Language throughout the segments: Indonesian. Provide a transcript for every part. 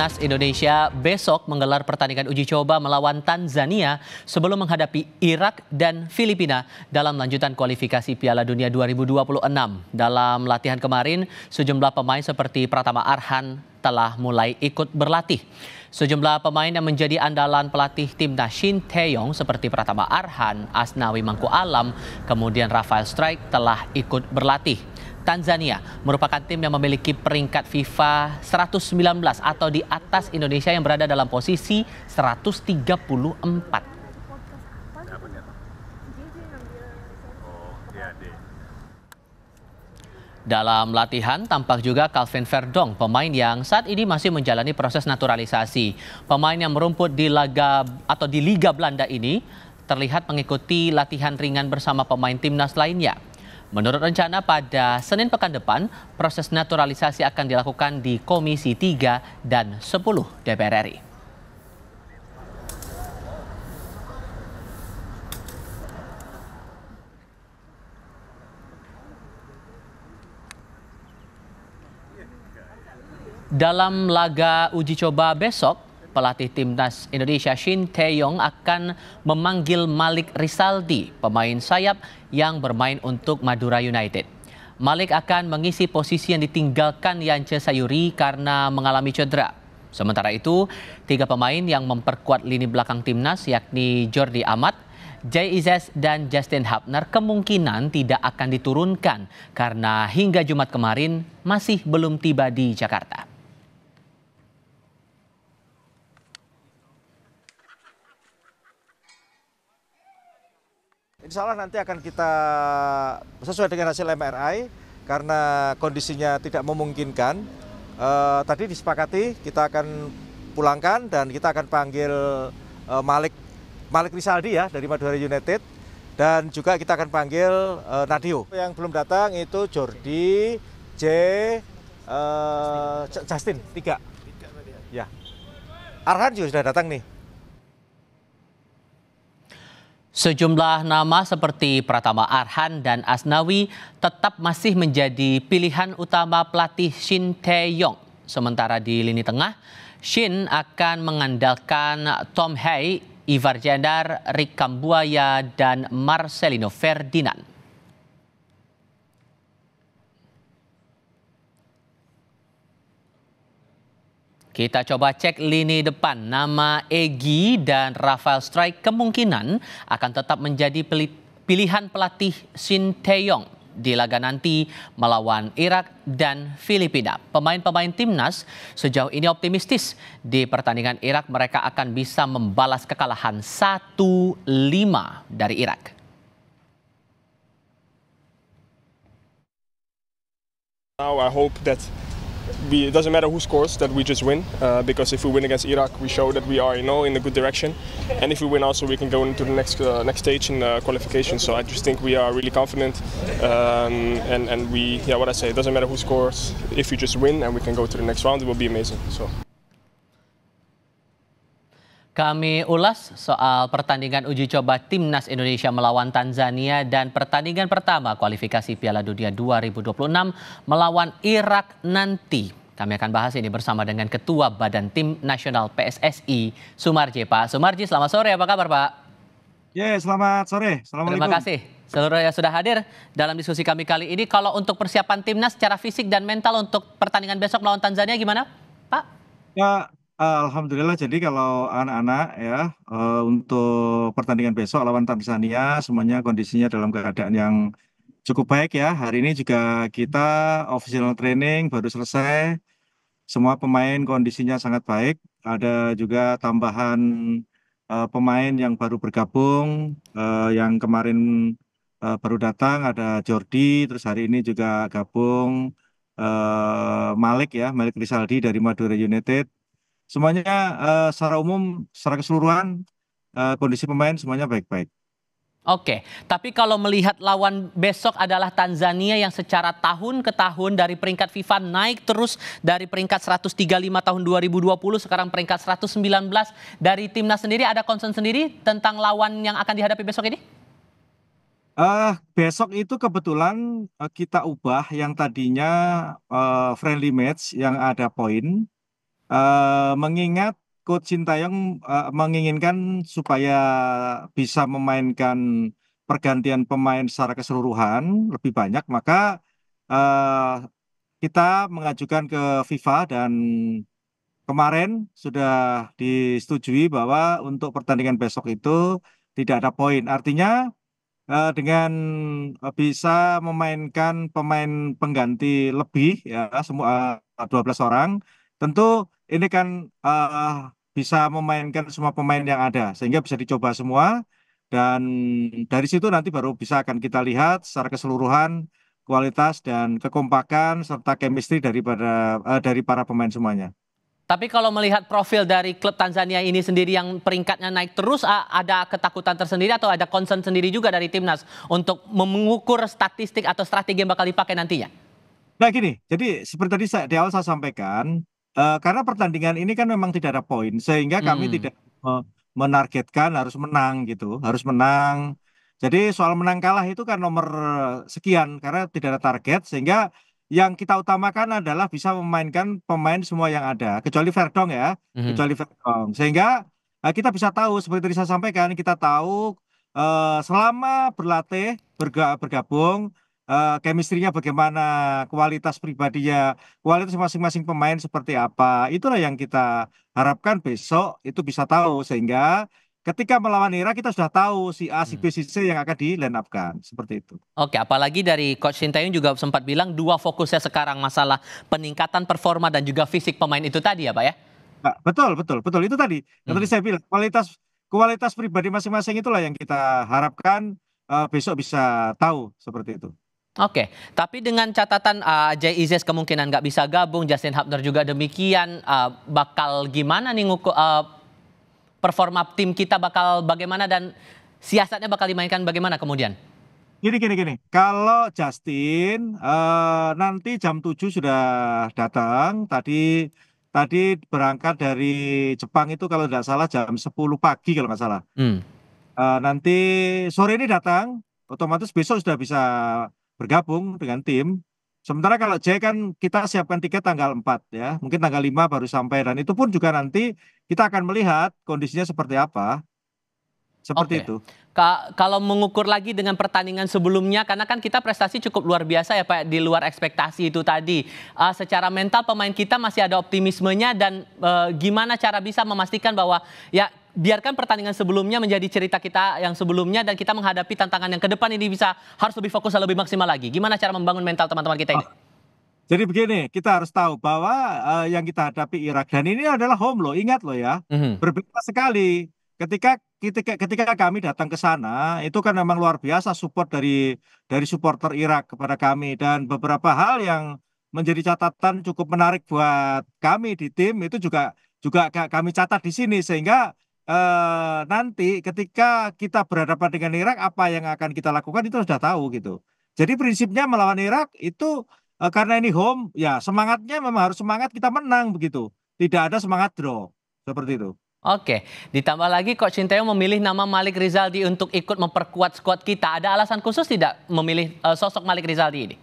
Timnas Indonesia besok menggelar pertandingan uji coba melawan Tanzania sebelum menghadapi Irak dan Filipina dalam lanjutan kualifikasi Piala Dunia 2026. Dalam latihan kemarin, sejumlah pemain seperti Pratama Arhan telah mulai ikut berlatih. Sejumlah pemain yang menjadi andalan pelatih timnas Shin Taeyong seperti Pratama Arhan, Asnawi Mangku Alam, kemudian Rafael Strike telah ikut berlatih. Tanzania merupakan tim yang memiliki peringkat FIFA 119 atau di atas Indonesia yang berada dalam posisi 134. Dalam latihan tampak juga Calvin Verdong, pemain yang saat ini masih menjalani proses naturalisasi. Pemain yang merumput di laga atau di Liga Belanda ini terlihat mengikuti latihan ringan bersama pemain timnas lainnya. Menurut rencana pada Senin pekan depan, proses naturalisasi akan dilakukan di Komisi 3 dan 10 DPR RI. Dalam laga uji coba besok, pelatih timnas Indonesia Shin Tae-yong akan memanggil Malik Risaldi, pemain sayap yang bermain untuk Madura United. Malik akan mengisi posisi yang ditinggalkan Yance Sayuri karena mengalami cedera. Sementara itu, tiga pemain yang memperkuat lini belakang timnas yakni Jordi Amat, Jay Izes dan Justin Hapner kemungkinan tidak akan diturunkan karena hingga Jumat kemarin masih belum tiba di Jakarta. insya Allah nanti akan kita sesuai dengan hasil MRI karena kondisinya tidak memungkinkan. E, tadi disepakati kita akan pulangkan dan kita akan panggil e, Malik Malik Risaldi ya dari Madura United dan juga kita akan panggil e, Nadio. Yang belum datang itu Jordi J e, Justin tiga. Ya. Arhan juga sudah datang nih. Sejumlah nama seperti Pratama Arhan dan Asnawi tetap masih menjadi pilihan utama pelatih Shin Tae-yong. Sementara di lini tengah, Shin akan mengandalkan Tom Hay, Ivar Jandar, Rick Kambuaya, dan Marcelino Ferdinand. Kita coba cek lini depan. Nama Egi dan Rafael Strike kemungkinan akan tetap menjadi pilihan pelatih Shin Taeyong di laga nanti melawan Irak dan Filipina. Pemain-pemain timnas sejauh ini optimistis di pertandingan Irak mereka akan bisa membalas kekalahan 1-5 dari Irak. Now I hope that we, it doesn't matter who scores that we just win uh, because if we win against Iraq we show that we are you know in a good direction and if we win also we can go into the next uh, next stage in the qualification so I just think we are really confident um, and and we yeah what I say it doesn't matter who scores if we just win and we can go to the next round it will be amazing so Kami ulas soal pertandingan uji coba Timnas Indonesia melawan Tanzania dan pertandingan pertama kualifikasi Piala Dunia 2026 melawan Irak nanti. Kami akan bahas ini bersama dengan Ketua Badan Tim Nasional PSSI, Sumarji. Pak Sumarji, selamat sore. Apa kabar, Pak? Ya, yeah, selamat sore. Terima kasih seluruh yang sudah hadir dalam diskusi kami kali ini. Kalau untuk persiapan timnas secara fisik dan mental untuk pertandingan besok melawan Tanzania gimana, Pak? Ya, Alhamdulillah jadi kalau anak-anak ya uh, untuk pertandingan besok lawan Tanzania semuanya kondisinya dalam keadaan yang cukup baik ya. Hari ini juga kita official training baru selesai. Semua pemain kondisinya sangat baik. Ada juga tambahan uh, pemain yang baru bergabung uh, yang kemarin uh, baru datang ada Jordi terus hari ini juga gabung uh, Malik ya, Malik Risaldi dari Madura United semuanya uh, secara umum secara keseluruhan uh, kondisi pemain semuanya baik-baik. Oke, tapi kalau melihat lawan besok adalah Tanzania yang secara tahun ke tahun dari peringkat FIFA naik terus dari peringkat 135 tahun 2020 sekarang peringkat 119 dari timnas sendiri ada concern sendiri tentang lawan yang akan dihadapi besok ini? Uh, besok itu kebetulan eh, kita ubah yang tadinya uh, friendly match yang ada poin Uh, mengingat Coach Sintayong uh, menginginkan supaya bisa memainkan pergantian pemain secara keseluruhan lebih banyak, maka uh, kita mengajukan ke FIFA dan kemarin sudah disetujui bahwa untuk pertandingan besok itu tidak ada poin. Artinya uh, dengan bisa memainkan pemain pengganti lebih ya semua 12 orang tentu ini kan eh, bisa memainkan semua pemain yang ada sehingga bisa dicoba semua dan dari situ nanti baru bisa akan kita lihat secara keseluruhan kualitas dan kekompakan serta chemistry daripada eh, dari para pemain semuanya. Tapi kalau melihat profil dari klub Tanzania ini sendiri yang peringkatnya naik terus, ada ketakutan tersendiri atau ada concern sendiri juga dari timnas untuk mengukur statistik atau strategi yang bakal dipakai nantinya? Nah gini, jadi seperti tadi saya, di awal saya sampaikan, uh, karena pertandingan ini kan memang tidak ada poin sehingga kami hmm. tidak uh, menargetkan harus menang gitu harus menang jadi soal menang kalah itu kan nomor sekian karena tidak ada target sehingga yang kita utamakan adalah bisa memainkan pemain semua yang ada kecuali Verdong ya hmm. kecuali Verdong sehingga uh, kita bisa tahu seperti tadi saya sampaikan kita tahu uh, selama berlatih berga bergabung uh, eh, chemistry bagaimana, kualitas pribadinya, kualitas masing-masing pemain seperti apa. Itulah yang kita harapkan besok itu bisa tahu sehingga ketika melawan Irak kita sudah tahu si A, si B, hmm. si C yang akan di line up kan, seperti itu. Oke, apalagi dari coach Sintayong juga sempat bilang dua fokusnya sekarang masalah peningkatan performa dan juga fisik pemain itu tadi ya, Pak ya? Nah, betul, betul, betul itu tadi. Hmm. Tadi saya bilang kualitas kualitas pribadi masing-masing itulah yang kita harapkan uh, besok bisa tahu seperti itu. Oke, tapi dengan catatan uh, Jay Izes e kemungkinan nggak bisa gabung, Justin Hubner juga demikian, uh, bakal gimana nih nguku, uh, performa tim kita bakal bagaimana dan siasatnya bakal dimainkan bagaimana kemudian? Gini, gini, gini. Kalau Justin uh, nanti jam 7 sudah datang, tadi tadi berangkat dari Jepang itu kalau tidak salah jam 10 pagi kalau nggak salah. Hmm. Uh, nanti sore ini datang, otomatis besok sudah bisa bergabung dengan tim. Sementara kalau J kan kita siapkan tiket tanggal 4 ya, mungkin tanggal 5 baru sampai dan itu pun juga nanti kita akan melihat kondisinya seperti apa. Seperti okay. itu. Ka kalau mengukur lagi dengan pertandingan sebelumnya, karena kan kita prestasi cukup luar biasa ya Pak, di luar ekspektasi itu tadi. Uh, secara mental pemain kita masih ada optimismenya dan uh, gimana cara bisa memastikan bahwa ya biarkan pertandingan sebelumnya menjadi cerita kita yang sebelumnya dan kita menghadapi tantangan yang ke depan ini bisa harus lebih fokus dan lebih maksimal lagi. Gimana cara membangun mental teman-teman kita ini? Ah, jadi begini, kita harus tahu bahwa uh, yang kita hadapi Irak dan ini adalah home loh, ingat loh ya. Mm-hmm. Berbeda sekali ketika ketika ketika kami datang ke sana itu kan memang luar biasa support dari dari supporter Irak kepada kami dan beberapa hal yang menjadi catatan cukup menarik buat kami di tim itu juga juga kami catat di sini sehingga eh, nanti ketika kita berhadapan dengan Irak apa yang akan kita lakukan itu sudah tahu gitu. Jadi prinsipnya melawan Irak itu eh, karena ini home ya semangatnya memang harus semangat kita menang begitu. Tidak ada semangat draw seperti itu. Oke, ditambah lagi Coach Sinteyong memilih nama Malik Rizaldi untuk ikut memperkuat skuad kita. Ada alasan khusus tidak memilih uh, sosok Malik Rizaldi ini?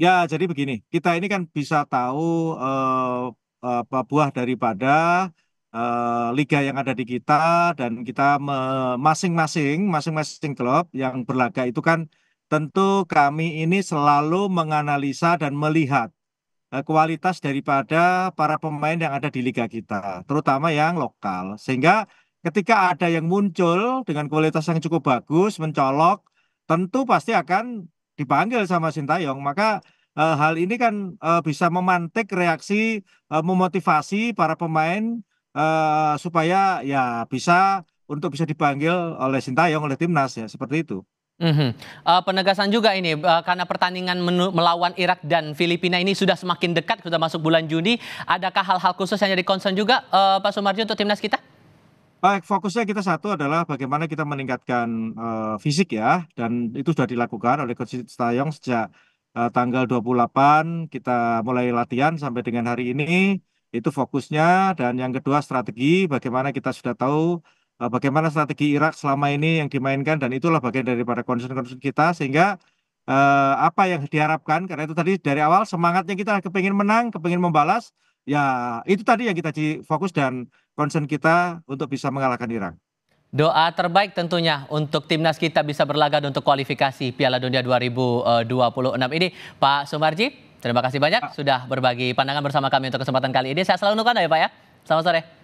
Ya, jadi begini, kita ini kan bisa tahu uh, apa buah daripada Eh, liga yang ada di kita dan kita masing-masing masing-masing klub yang berlaga itu kan tentu kami ini selalu menganalisa dan melihat eh, kualitas daripada para pemain yang ada di liga kita, terutama yang lokal. Sehingga ketika ada yang muncul dengan kualitas yang cukup bagus, mencolok, tentu pasti akan dipanggil sama Sintayong. Maka eh, hal ini kan bisa memantik reaksi memotivasi para pemain uh, supaya ya bisa untuk bisa dipanggil oleh Sintayong oleh timnas ya seperti itu. Mm -hmm. uh, penegasan juga ini uh, karena pertandingan melawan Irak dan Filipina ini sudah semakin dekat sudah masuk bulan Juni. Adakah hal-hal khusus yang jadi concern juga uh, Pak Sumarji untuk timnas kita? Baik, fokusnya kita satu adalah bagaimana kita meningkatkan uh, fisik ya dan itu sudah dilakukan oleh coach Sintayong sejak uh, tanggal 28 kita mulai latihan sampai dengan hari ini itu fokusnya dan yang kedua strategi bagaimana kita sudah tahu eh, bagaimana strategi Irak selama ini yang dimainkan dan itulah bagian daripada concern-concern kita sehingga eh, apa yang diharapkan karena itu tadi dari awal semangatnya kita kepingin menang, kepingin membalas ya itu tadi yang kita fokus dan concern kita untuk bisa mengalahkan Irak. Doa terbaik tentunya untuk timnas kita bisa berlaga untuk kualifikasi Piala Dunia 2026 eh, ini, Pak Sumarji. Terima kasih banyak sudah berbagi pandangan bersama kami untuk kesempatan kali ini. Saya selalu Nukanda ya Pak ya. Selamat sore.